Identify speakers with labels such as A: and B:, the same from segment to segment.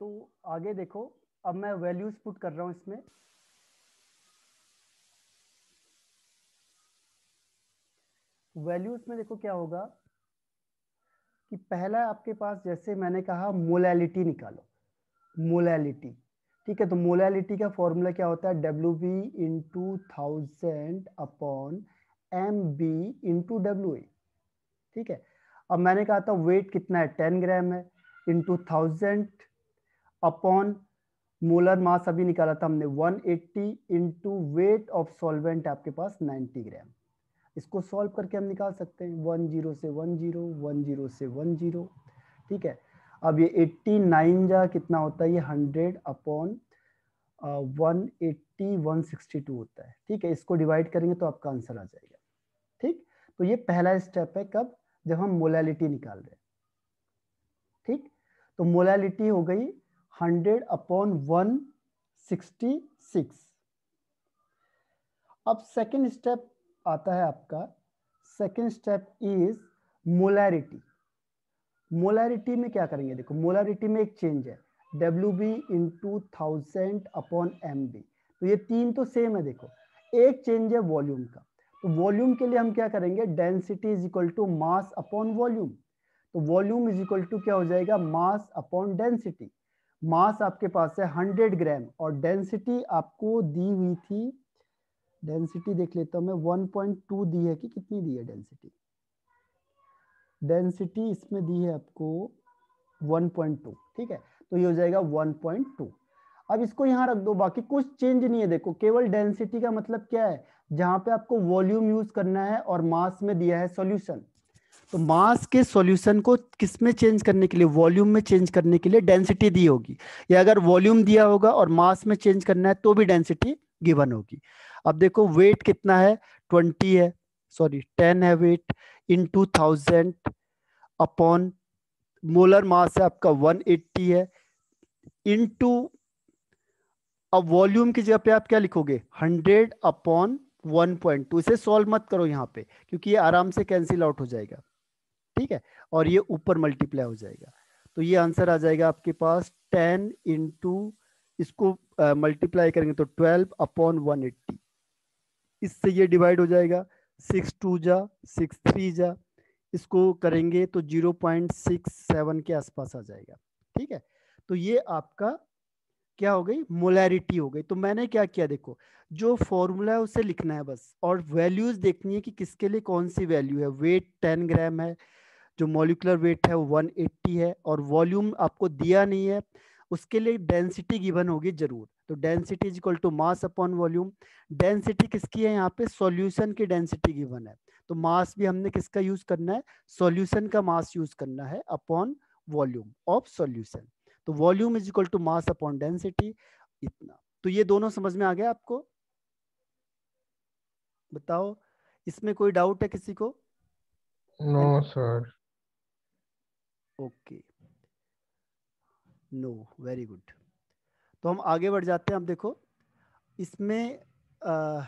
A: तो आगे देखो अब मैं वैल्यूज पुट कर रहा हूं इसमें वैल्यूज में देखो क्या होगा कि पहला आपके पास जैसे मैंने कहा मोलैलिटी निकालो मोलैलिटी ठीक है तो मोलैलिटी का फॉर्मूला क्या होता है W B into thousand upon M B into W A ठीक है अब मैंने कहा था वेट कितना है टेन ग्राम है into thousand upon molar mass अभी निकाला था हमने 180 eighty into weight of solvent आपके पास 90 ग्राम इसको सॉल्व करके हम निकाल सकते हैं 10 से 10 10 से 10 ठीक है अब ये 89 जा कितना होता है ये 100 upon one eighty one two होता है ठीक है इसको डिवाइड करेंगे तो आपका आंसर आ जाएगा ठीक तो ये पहला स्टेप है कब जब हम मोलैलिटी निकाल रहे हैं ठीक तो मोलैलिटी हो गई hundred upon one sixty six अब सेकेंड स्टेप आता है आपका second step is molarity molarity में क्या करेंगे देखो मोलैरिटी में एक चेंज है W B into thousand upon M B तो ये तीन तो सेम है देखो एक चेंज है वॉल्यूम का तो वॉल्यूम के लिए हम क्या करेंगे density is equal to mass upon volume तो वॉल्यूम इज इक्वल टू क्या हो जाएगा मास अपॉन डेंसिटी मास आपके पास है हंड्रेड ग्राम और डेंसिटी आपको दी हुई थी डेंसिटी देख लेता हूं मैं टू दी है कि कितनी दी है डेंसिटी डेंसिटी इसमें दी है आपको टू ठीक है तो ये हो जाएगा वन पॉइंट टू अब इसको यहाँ रख दो बाकी कुछ चेंज नहीं है देखो केवल डेंसिटी का मतलब क्या है जहां पे आपको वॉल्यूम यूज करना है और मास में दिया है सॉल्यूशन तो मास के सॉल्यूशन को किस में चेंज करने के लिए वॉल्यूम में चेंज करने के लिए डेंसिटी दी होगी या अगर वॉल्यूम दिया होगा और मास में चेंज करना है तो भी डेंसिटी गिवन होगी अब देखो वेट कितना है ट्वेंटी है सॉरी टेन है weight into thousand upon molar mass है आपका वन एट्टी है इन टू अब वॉल्यूम की जगह पे आप क्या लिखोगे hundred upon one point two इसे सॉल्व मत करो यहाँ पे क्योंकि ये आराम से कैंसिल आउट हो जाएगा ठीक है और ये ऊपर मल्टीप्लाई हो जाएगा तो ये आंसर आ जाएगा आपके पास टेन इंटू इसको मल्टीप्लाई करेंगे तो ट्वेल्व अपॉन वन एट्टी इससे ये डिवाइड हो जाएगा सिक्स टू जा सिक्स थ्री जा इसको करेंगे तो जीरो पॉइंट सिक्स सेवन के आसपास आ जाएगा ठीक है तो ये आपका क्या हो गई मोलैरिटी हो गई तो मैंने क्या किया देखो जो फॉर्मूला है उसे लिखना है बस और वैल्यूज देखनी है कि किसके लिए कौन सी वैल्यू है वेट टेन ग्राम है जो मॉलिकुलर वेट है वो 180 है और वॉल्यूम आपको दिया नहीं है उसके लिए डेंसिटी गिवन होगी जरूर तो density is equal to mass upon volume density किसकी है यहाँ पे सॉल्यूशन की डेंसिटी गिवन है तो मास भी हमने किसका यूज करना है सॉल्यूशन का मास यूज करना है अपॉन वॉल्यूम ऑफ सॉल्यूशन तो volume is equal to mass upon density इतना तो ये दोनों समझ में आ गया आपको बताओ इसमें कोई डाउट है किसी को no no, sir okay no very good तो हम आगे बढ़ जाते हैं अब देखो इसमें आ,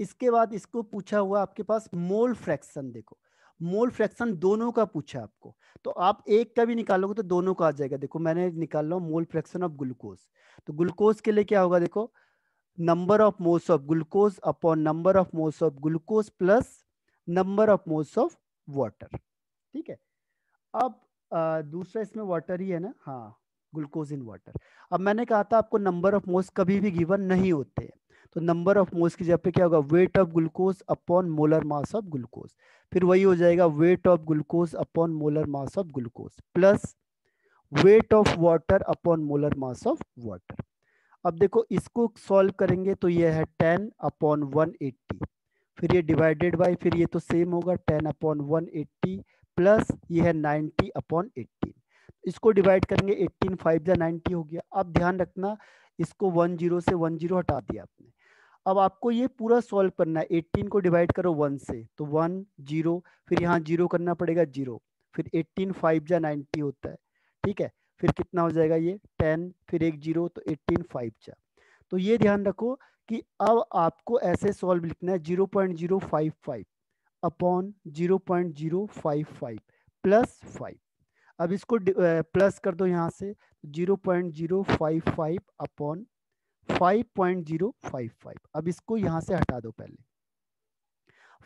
A: इसके बाद इसको पूछा हुआ आपके पास मोल फ्रैक्शन देखो मोल फ्रैक्शन दोनों का पूछा आपको तो आप एक का भी निकालोगे तो दोनों का आ जाएगा देखो मैंने निकाल लो मोल फ्रैक्शन ऑफ ग्लूकोज तो ग्लूकोज के लिए क्या होगा देखो number of moles of glucose upon number of moles of glucose plus number of moles of water ठीक है अब दूसरा इसमें वाटर ही है ना हाँ ग्लूकोज इन वाटर अब मैंने कहा था आपको नंबर ऑफ मोस कभी भी गिवन नहीं होते तो नंबर ऑफ मोस की जगह पे क्या होगा weight of glucose upon molar mass of glucose फिर वही हो जाएगा weight of glucose upon molar mass of glucose plus weight of water upon molar mass of water अब देखो इसको सॉल्व करेंगे तो ये है टेन अपॉन वन एट्टी फिर ये डिवाइडेड बाई फिर ये तो सेम होगा ten upon one eighty plus ये है नाइन्टी अपॉन 18 इसको डिवाइड करेंगे एट्टीन फाइव या नाइन्टी हो गया अब ध्यान रखना इसको वन जीरो से वन जीरो हटा दिया आपने अब आपको ये पूरा सॉल्व करना है एट्टीन को डिवाइड करो वन से तो वन जीरो फिर यहाँ जीरो करना पड़ेगा जीरो फिर एट्टीन फाइव या नाइन्टी होता है ठीक है फिर कितना हो जाएगा ये टेन फिर एक जीरो तो एट्टीन फाइव जा तो ये ध्यान रखो कि अब आपको ऐसे सॉल्व लिखना है zero point zero five five upon zero point zero five five plus five अब इसको प्लस कर दो यहाँ से zero point zero five five upon five point zero five five अब इसको यहाँ से हटा दो पहले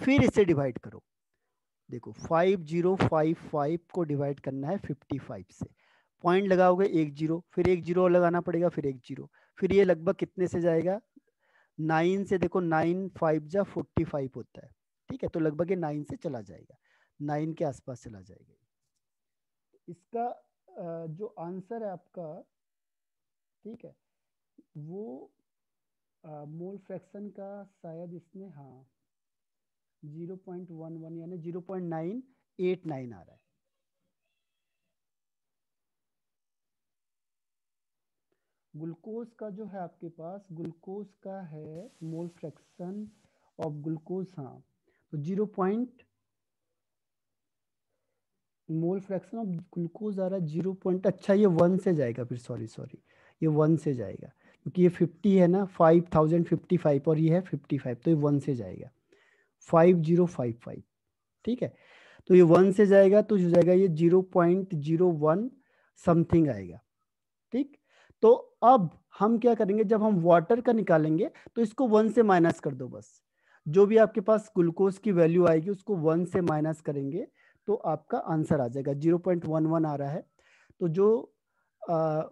A: फिर इसे डिवाइड करो देखो फाइव जीरो फाइव फाइव को डिवाइड करना है फिफ्टी फाइव से पॉइंट लगाओगे एक जीरो फिर एक जीरो लगाना पड़ेगा फिर एक जीरो फिर ये लगभग कितने से जाएगा नाइन से देखो नाइन फाइव जा फोर्टी फाइव होता है ठीक है तो लगभग ये नाइन से चला जाएगा नाइन के आसपास चला जाएगा इसका जो आंसर है आपका ठीक है वो मोल फ्रैक्शन का शायद इसमें हाँ जीरो पॉइंट वन वन यानी zero point nine eight nine आ रहा है ग्लूकोज का जो है आपके पास ग्लूकोज का है मोल फ्रैक्शन ऑफ ग्लूकोज हाँ तो zero point mole fraction of glucose आ रहा है जीरो पॉइंट अच्छा ये वन से जाएगा फिर सॉरी सॉरी ये वन से जाएगा क्योंकि ये फिफ्टी है ना फाइव थाउजेंड फिफ्टी फाइव और ये है फिफ्टी फाइव तो ये वन से जाएगा फाइव जीरो फाइव फाइव ठीक है तो ये वन से जाएगा तो जो जाएगा ये zero point zero one something आएगा ठीक तो अब हम क्या करेंगे जब हम वाटर का निकालेंगे तो इसको वन से माइनस कर दो बस जो भी आपके पास ग्लूकोज की वैल्यू आएगी उसको वन से माइनस करेंगे तो आपका आंसर आ जाएगा जीरो पॉइंट वन वन आ रहा है तो जो आ,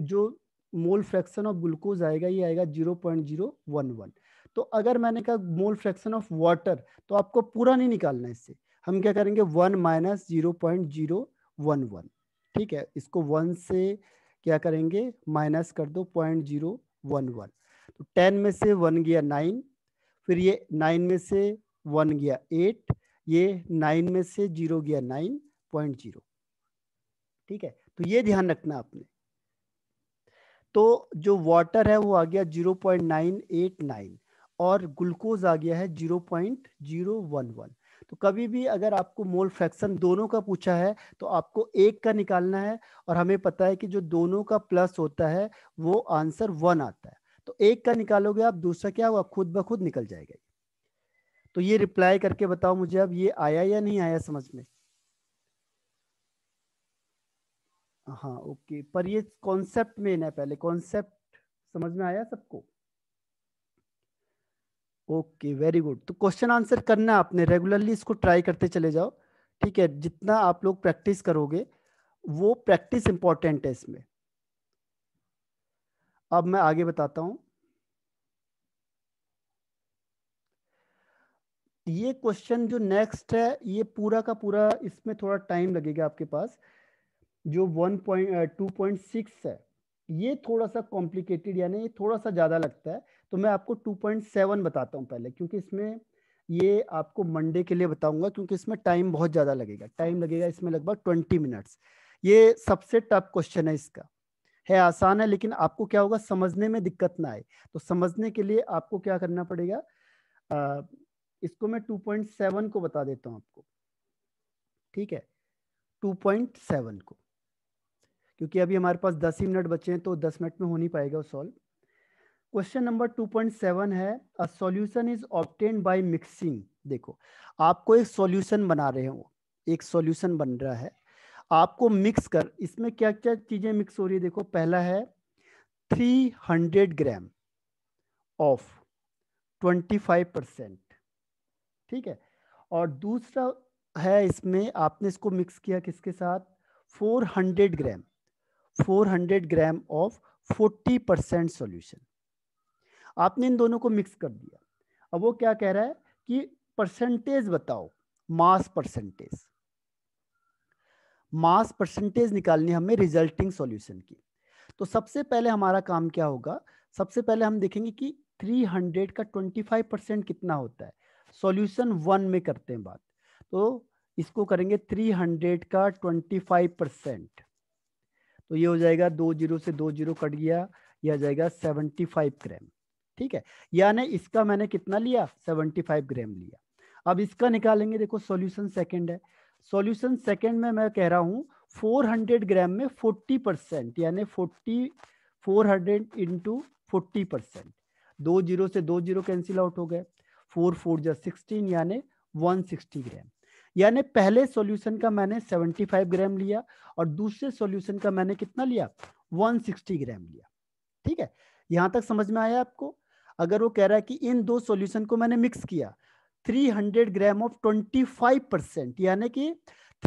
A: जो मोल फ्रैक्शन ऑफ ग्लूकोज आएगा ये आएगा zero point zero one one तो अगर मैंने कहा मोल फ्रैक्शन ऑफ वाटर तो आपको पूरा नहीं निकालना इससे हम क्या करेंगे one minus zero point zero one one ठीक है इसको वन से क्या करेंगे माइनस कर दो पॉइंट जीरो वन वन तो टेन में से वन गया नाइन फिर ये नाइन में से वन गया एट ये नाइन में से जीरो गया नाइन पॉइंट जीरो ठीक है तो ये ध्यान रखना आपने तो जो वाटर है वो आ गया zero point nine eight nine और ग्लूकोज आ गया है zero point zero one one तो कभी भी अगर आपको मोल फ्रैक्शन दोनों का पूछा है तो आपको एक का निकालना है और हमें पता है कि जो दोनों का प्लस होता है वो आंसर वन आता है तो एक का निकालोगे आप दूसरा क्या वो खुद ब खुद निकल जाएगा तो ये रिप्लाई करके बताओ मुझे अब ये आया या नहीं आया समझ में हाँ ओके पर ये कॉन्सेप्ट में ना पहले कॉन्सेप्ट समझ में आया सबको ओके वेरी गुड तो क्वेश्चन आंसर करना आपने रेगुलरली इसको ट्राई करते चले जाओ ठीक है जितना आप लोग प्रैक्टिस करोगे वो प्रैक्टिस इंपॉर्टेंट है इसमें अब मैं आगे बताता हूं ये क्वेश्चन जो नेक्स्ट है ये पूरा का पूरा इसमें थोड़ा टाइम लगेगा आपके पास जो one point two point six है ये थोड़ा सा कॉम्प्लिकेटेड यानी ये थोड़ा सा ज़्यादा लगता है तो मैं आपको टू पॉइंट सेवन बताता हूँ पहले क्योंकि इसमें ये आपको मंडे के लिए बताऊंगा क्योंकि इसमें टाइम बहुत ज़्यादा लगेगा टाइम लगेगा इसमें लगभग ट्वेंटी मिनट्स ये सबसे टफ क्वेश्चन है इसका है आसान है लेकिन आपको क्या होगा समझने में दिक्कत ना आए तो समझने के लिए आपको क्या करना पड़ेगा आ, इसको मैं 2.7 को बता देता हूँ आपको ठीक है 2.7 को क्योंकि अभी हमारे पास 10 ही मिनट बचे हैं तो 10 मिनट में हो नहीं पाएगा सॉल्व क्वेश्चन नंबर 2.7 है a solution is obtained by mixing देखो आपको एक सॉल्यूशन बना रहे हो एक सॉल्यूशन बन रहा है आपको मिक्स कर इसमें क्या क्या चीजें मिक्स हो रही है देखो पहला है 300 ग्राम ऑफ 25 परसेंट ठीक है और दूसरा है इसमें आपने इसको मिक्स किया किसके साथ 400 gram 400 gram of 40 percent solution आपने इन दोनों को मिक्स कर दिया अब वो क्या कह रहा है कि परसेंटेज बताओ मास परसेंटेज मास परसेंटेज निकालनी हमें रिजल्टिंग सॉल्यूशन की तो सबसे पहले हमारा काम क्या होगा सबसे पहले हम देखेंगे कि 300 का 25 परसेंट कितना होता है सॉल्यूशन वन में करते हैं बात तो इसको करेंगे 300 का 25 परसेंट तो ये हो जाएगा दो जीरो से दो जीरो कट गया ये आ जाएगा 75 ग्राम ठीक है यानी इसका मैंने कितना लिया 75 ग्राम लिया अब इसका निकालेंगे देखो सॉल्यूशन सेकंड है सॉल्यूशन सेकंड में मैं कह रहा हूँ 400 ग्राम में 40 परसेंट यानी 40 400 हंड्रेड इंटू परसेंट दो जीरो से दो जीरो कैंसिल आउट हो गए फोर फोर जा सिक्सटीन यानी वन ग्राम यानी पहले सॉल्यूशन का मैंने 75 ग्राम लिया और दूसरे सॉल्यूशन का मैंने कितना लिया 160 ग्राम लिया ठीक है यहां तक समझ में आया आपको अगर वो कह रहा है कि इन दो सॉल्यूशन को मैंने मिक्स किया 300 ग्राम ऑफ 25 परसेंट यानी कि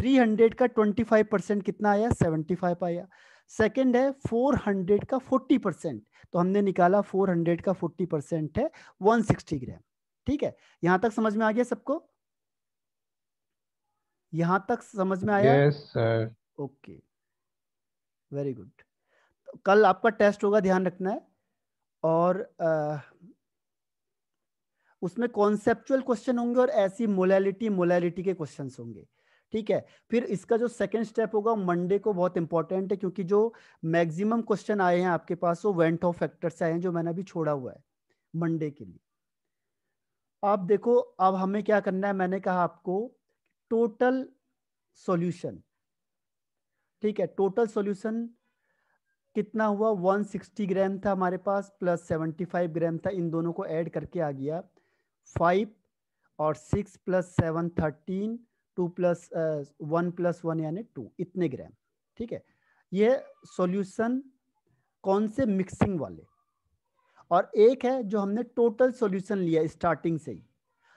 A: 300 का 25 परसेंट कितना आया 75 आया सेकंड है 400 का 40 परसेंट तो हमने निकाला 400 का 40 परसेंट है 160 ग्राम ठीक है यहां तक समझ में आ गया सबको यहां तक समझ में आया यस ओके वेरी गुड कल आपका टेस्ट होगा ध्यान रखना है और आ, उसमें कॉन्सेप्चुअल क्वेश्चन होंगे और ऐसी मोलैलिटी मोलैलिटी के क्वेश्चन होंगे ठीक है फिर इसका जो सेकंड स्टेप होगा मंडे को बहुत इंपॉर्टेंट है क्योंकि जो मैक्सिमम क्वेश्चन आए हैं आपके पास वो वेंट ऑफ फैक्टर से आए हैं जो मैंने अभी छोड़ा हुआ है मंडे के लिए आप देखो अब हमें क्या करना है मैंने कहा आपको टोटल सॉल्यूशन ठीक है टोटल सॉल्यूशन कितना हुआ 160 ग्राम था हमारे पास प्लस 75 ग्राम था इन दोनों को ऐड करके आ गया फाइव और six plus seven thirteen two plus one plus one यानी टू इतने ग्राम ठीक है ये सॉल्यूशन कौन से मिक्सिंग वाले और एक है जो हमने टोटल सॉल्यूशन लिया स्टार्टिंग से ही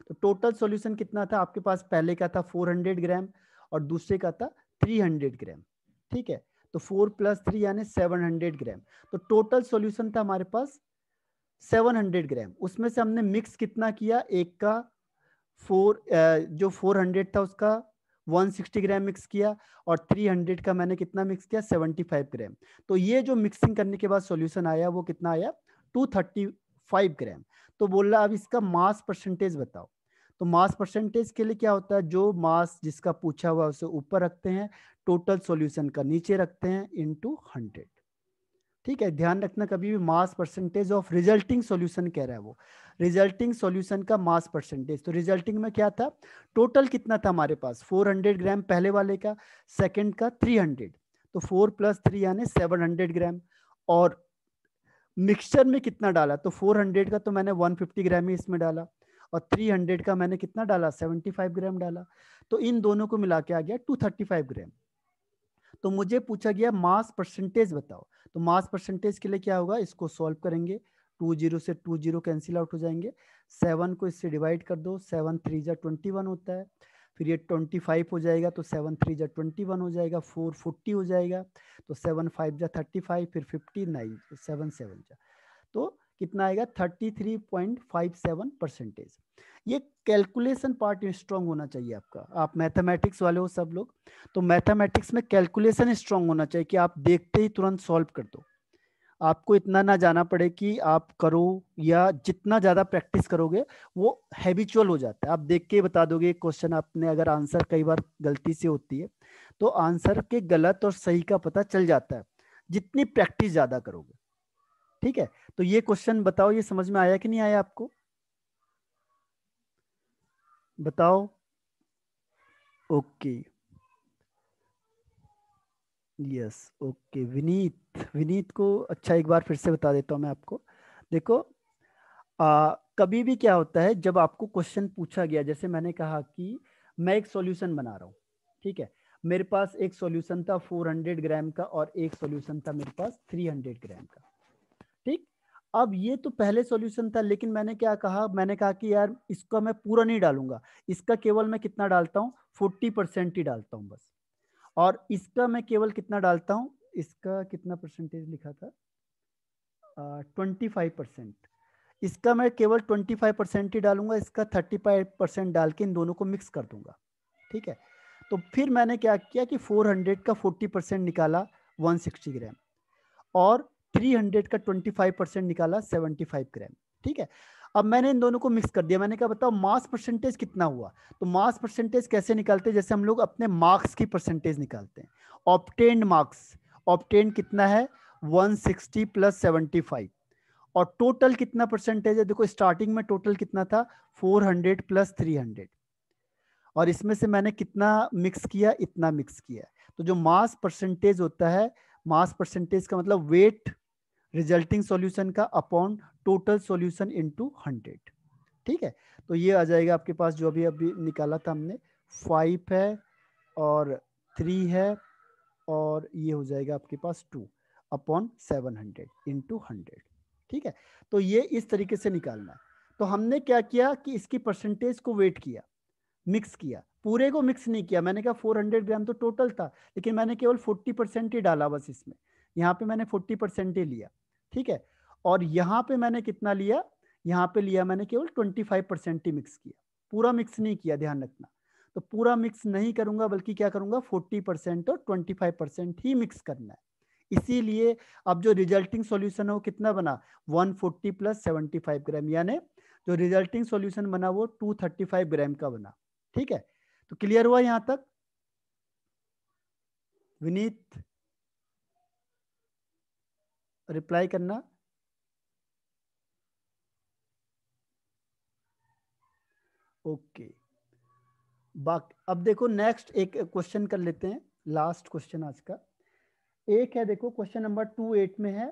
A: तो टोटल सॉल्यूशन कितना था आपके पास पहले का था 400 ग्राम और दूसरे का था 300 ग्राम ठीक है तो 4 प्लस थ्री यानी 700 ग्राम तो टोटल सॉल्यूशन था हमारे पास सेवन हंड्रेड ग्राम उसमें से हमने मिक्स कितना किया एक का फोर जो फोर हंड्रेड था उसका वन सिक्सटी ग्राम मिक्स किया और थ्री हंड्रेड का मैंने कितना मिक्स किया सेवेंटी फाइव ग्राम तो ये जो मिक्सिंग करने के बाद सॉल्यूशन आया वो कितना आया टू थर्टी फाइव ग्राम तो बोल रहा अब इसका मास परसेंटेज बताओ तो मास परसेंटेज के लिए क्या होता है जो मास जिसका पूछा हुआ उसे ऊपर रखते हैं टोटल सोल्यूशन का नीचे रखते हैं इन टू हंड्रेड ठीक है ध्यान रखना कभी भी mass percentage of resulting solution कह रहा है वो रिजल्टिंग सॉल्यूशन का मास परसेंटेज तो रिजल्टिंग में क्या था टोटल कितना था हमारे पास 400 ग्राम पहले वाले का सेकंड का 300 तो 4 प्लस थ्री यानी 700 ग्राम और मिक्सचर में कितना डाला तो 400 का तो मैंने 150 ग्राम ही इसमें डाला और 300 का मैंने कितना डाला 75 ग्राम डाला तो इन दोनों को मिला के आ गया टू ग्राम तो मुझे पूछा गया मास परसेंटेज बताओ तो मास परसेंटेज के लिए क्या होगा इसको सॉल्व करेंगे टू जीरो से टू जीरो कैंसिल आउट हो जाएंगे सेवन को इससे डिवाइड कर दो सेवन थ्री जा ट्वेंटी वन होता है फिर ये ट्वेंटी फाइव हो जाएगा तो सेवन थ्री जा ट्वेंटी वन हो जाएगा फोर फोर्टी हो जाएगा तो सेवन फाइव जा थर्टी फाइव फिर फिफ्टी नाइन सेवन सेवन जा तो कितना आएगा 33.57 परसेंटेज ये कैलकुलेशन पार्ट स्ट्रांग होना चाहिए आपका आप मैथमेटिक्स वाले हो सब लोग तो मैथमेटिक्स में कैलकुलेशन स्ट्रांग होना चाहिए कि आप देखते ही तुरंत सॉल्व कर दो आपको इतना ना जाना पड़े कि आप करो या जितना ज़्यादा प्रैक्टिस करोगे वो हैबिचुअल हो जाता है आप देख के बता दोगे क्वेश्चन आपने अगर आंसर कई बार गलती से होती है तो आंसर के गलत और सही का पता चल जाता है जितनी प्रैक्टिस ज़्यादा करोगे ठीक है तो ये क्वेश्चन बताओ ये समझ में आया कि नहीं आया आपको बताओ okay yes okay Vineet Vineet को अच्छा एक बार फिर से बता देता हूं मैं आपको देखो आ, कभी भी क्या होता है जब आपको क्वेश्चन पूछा गया जैसे मैंने कहा कि मैं एक सॉल्यूशन बना रहा हूं ठीक है मेरे पास एक सॉल्यूशन था 400 ग्राम का और एक सॉल्यूशन था मेरे पास 300 ग्राम का अब ये तो पहले सॉल्यूशन था लेकिन मैंने क्या कहा मैंने कहा कि यार इसको मैं पूरा नहीं डालूंगा इसका केवल मैं कितना डालता हूँ फोर्टी परसेंट ही डालता हूँ बस और इसका मैं केवल कितना डालता हूँ इसका कितना परसेंटेज लिखा था ट्वेंटी फाइव परसेंट इसका मैं केवल ट्वेंटी फाइव परसेंट ही डालूंगा इसका थर्टी फाइव परसेंट डाल के इन दोनों को मिक्स कर दूंगा ठीक है तो फिर मैंने क्या किया कि फोर हंड्रेड का फोर्टी परसेंट निकाला वन सिक्सटी ग्राम और 300 का 25 परसेंट निकाला 75 ग्राम ठीक है अब मैंने इन दोनों को मिक्स कर दिया मैंने कहा बताओ मास परसेंटेज कितना हुआ तो मास परसेंटेज कैसे निकालते हैं जैसे हम लोग अपने मार्क्स की परसेंटेज निकालते हैं ऑप्टेंड मार्क्स ऑप्टेंड कितना है 160 प्लस 75 और टोटल कितना परसेंटेज है देखो स्टार्टिंग में टोटल कितना था 400 प्लस 300 और इसमें से मैंने कितना मिक्स किया इतना मिक्स किया तो जो मास परसेंटेज होता है मास परसेंटेज का मतलब वेट रिजल्टिंग सॉल्यूशन का upon total solution into hundred ठीक है तो ये आ जाएगा आपके पास जो अभी अभी निकाला था हमने फाइव है और थ्री है और ये हो जाएगा आपके पास two upon seven hundred into hundred ठीक है तो ये इस तरीके से निकालना है तो हमने क्या किया कि इसकी परसेंटेज को वेट किया मिक्स किया पूरे को मिक्स नहीं किया मैंने कहा 400 ग्राम तो टोटल था लेकिन मैंने केवल 40 परसेंट ही डाला बस इसमें यहाँ पे मैंने 40 परसेंट ही लिया ठीक है और यहाँ पे मैंने कितना लिया यहाँ पे लिया मैंने केवल ट्वेंटी फाइव परसेंट ही मिक्स किया पूरा मिक्स नहीं किया ध्यान रखना तो पूरा मिक्स नहीं करूंगा बल्कि क्या करूंगा फोर्टी परसेंट और ट्वेंटी फाइव परसेंट ही मिक्स करना है इसीलिए अब जो रिजल्टिंग सॉल्यूशन है वो कितना बना 140 प्लस 75 ग्राम यानी जो रिजल्टिंग सोल्यूशन बना वो 235 ग्राम का बना ठीक है तो क्लियर हुआ यहां तक विनीत रिप्लाई करना ओके बाकी अब देखो नेक्स्ट एक क्वेश्चन कर लेते हैं लास्ट क्वेश्चन आज का एक है देखो क्वेश्चन नंबर टू एट में है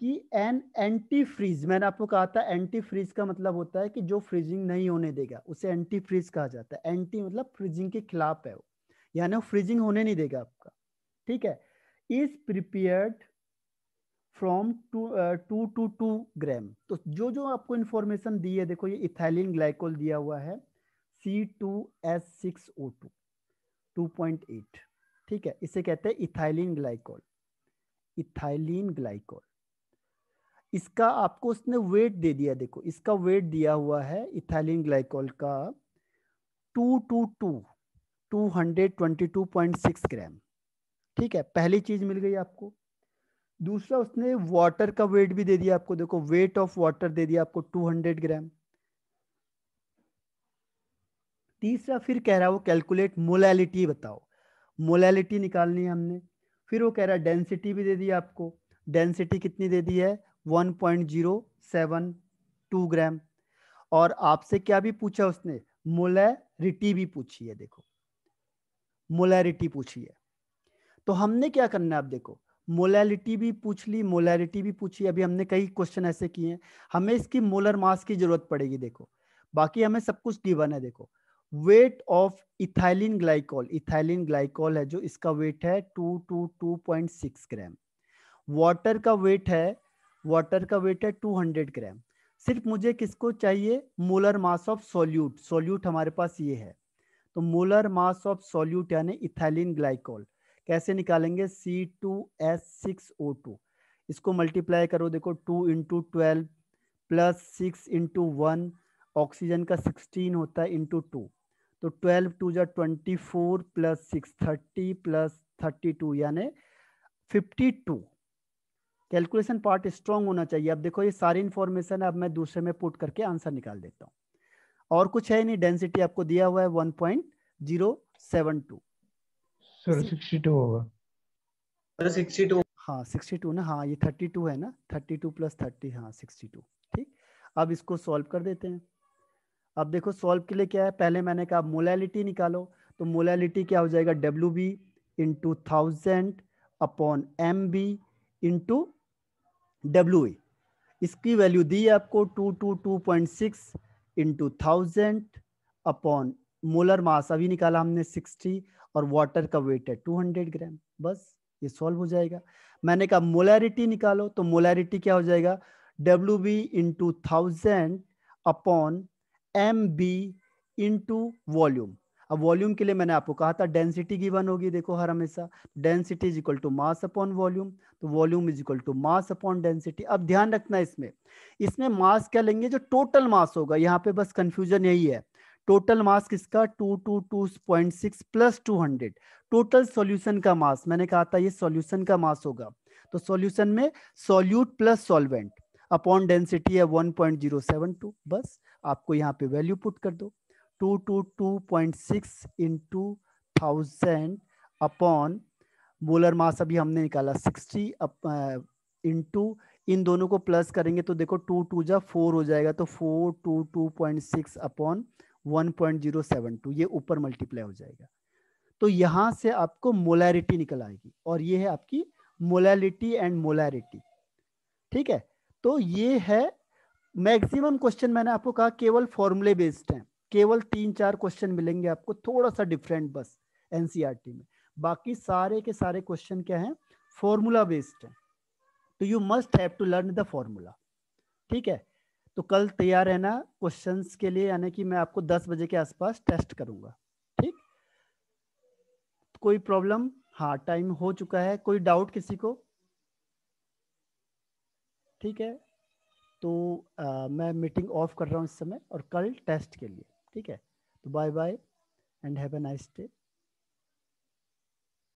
A: कि एन एंटी फ्रीज मैंने आपको कहा था एंटी फ्रीज का मतलब होता है कि जो फ्रीजिंग नहीं होने देगा उसे एंटी फ्रीज कहा जाता है एंटी मतलब फ्रीजिंग के खिलाफ है वो यानी फ्रीजिंग होने नहीं देगा आपका ठीक है is prepared from two two two gram तो जो जो आपको इन्फॉर्मेशन दी है देखो ये इथाइलिन ग्लाइकोल दिया हुआ है C two S six O two two point eight ठीक है इसे कहते हैं इथाइलिन ग्लाइकोल इथाइलिन ग्लाइकोल इसका आपको उसने वेट दे दिया देखो इसका वेट दिया हुआ है इथाइलिन ग्लाइकोल का two two two two hundred twenty two point six gram ठीक है पहली चीज मिल गई आपको दूसरा उसने वाटर का वेट भी दे दिया आपको देखो वेट ऑफ वाटर दे दिया आपको 200 ग्राम तीसरा फिर कह रहा है वो कैलकुलेट मोलैलिटी बताओ मोलैलिटी निकालनी है हमने फिर वो कह रहा है डेंसिटी भी दे दी आपको डेंसिटी कितनी दे दी है 1.072 ग्राम और आपसे क्या भी पूछा उसने मोलैरिटी भी पूछी है देखो मोलैरिटी पूछी है तो हमने क्या करना है आप देखो मोलैलिटी भी पूछ ली मोलैलिटी भी पूछी अभी हमने कई क्वेश्चन ऐसे किए हैं हमें इसकी मोलर मास की जरूरत पड़ेगी देखो बाकी हमें सब कुछ गिवन है देखो weight of ethylene glycol ethylene glycol है जो इसका वेट है two two two point six gram water का वेट है वाटर का वेट है टू हंड्रेड ग्राम सिर्फ मुझे किसको चाहिए molar mass of solute solute हमारे पास ये है तो मोलर मास ऑफ सोल्यूट यानी इथाइलिन ग्लाइकॉल कैसे निकालेंगे C two S six O two इसको मल्टीप्लाई करो देखो two into twelve plus six into one oxygen का सिक्सटीन होता है इंटू टू तो ट्वेल्व टू जो twenty four plus six thirty plus thirty two यानी fifty two calculation part strong होना चाहिए अब देखो ये सारी इन्फॉर्मेशन अब मैं दूसरे में पुट करके आंसर निकाल देता हूँ और कुछ है नहीं डेंसिटी आपको दिया हुआ है one point zero seven two हाँ, हाँ, हाँ, अब इसको सॉल्व कर देते हैं अब देखो सॉल्व के लिए क्या है पहले मैंने कहा मोलैलिटी निकालो तो मोलैलिटी क्या हो जाएगा W B into thousand upon M B into W इसकी वैल्यू दी है आपको two two two point six into thousand upon molar mass अभी निकाला हमने 60 और वाटर का वेट है 200 ग्राम बस ये सॉल्व हो जाएगा मैंने कहा मोलैरिटी निकालो तो मोलैरिटी क्या हो जाएगा W B into thousand upon M B into volume अब वॉल्यूम के लिए मैंने आपको कहा था डेंसिटी गिवन होगी देखो हर हमेशा density is equal to mass upon volume तो volume is equal to mass upon density अब ध्यान रखना इसमें इसमें मास क्या लेंगे जो टोटल मास होगा यहाँ पे बस कंफ्यूजन यही है टोटल मास किसका two two two point six plus two hundred total solution का मास मैंने कहा था ये सॉल्यूशन का मास होगा तो सॉल्यूशन में solute plus solvent upon density है 1.072 बस आपको यहाँ पे वैल्यू पुट कर दो 222.6 two thousand upon molar mass अभी हमने निकाला 60 अप इंटू इन दोनों को प्लस करेंगे तो देखो टू टू जा फोर हो जाएगा तो four two two point six upon 1.072 ये ऊपर मल्टीप्लाई हो जाएगा तो यहां से आपको मोलैरिटी निकल आएगी और ये है आपकी मोलैरिटी एंड मोलैरिटी ठीक है तो ये है मैक्सिमम क्वेश्चन मैंने आपको कहा केवल फॉर्मूले बेस्ड हैं केवल तीन चार क्वेश्चन मिलेंगे आपको थोड़ा सा डिफरेंट बस एनसीईआरटी e में बाकी सारे के सारे क्वेश्चन क्या है फॉर्मूला बेस्ड है तो you must have to learn the formula ठीक है तो कल तैयार रहना क्वेश्चंस के लिए यानी कि मैं आपको 10 बजे के आसपास टेस्ट करूंगा ठीक तो कोई प्रॉब्लम हाँ टाइम हो चुका है कोई डाउट किसी को ठीक है तो आ, मैं मीटिंग ऑफ कर रहा हूँ इस समय और कल टेस्ट के लिए ठीक है तो bye bye and have a nice day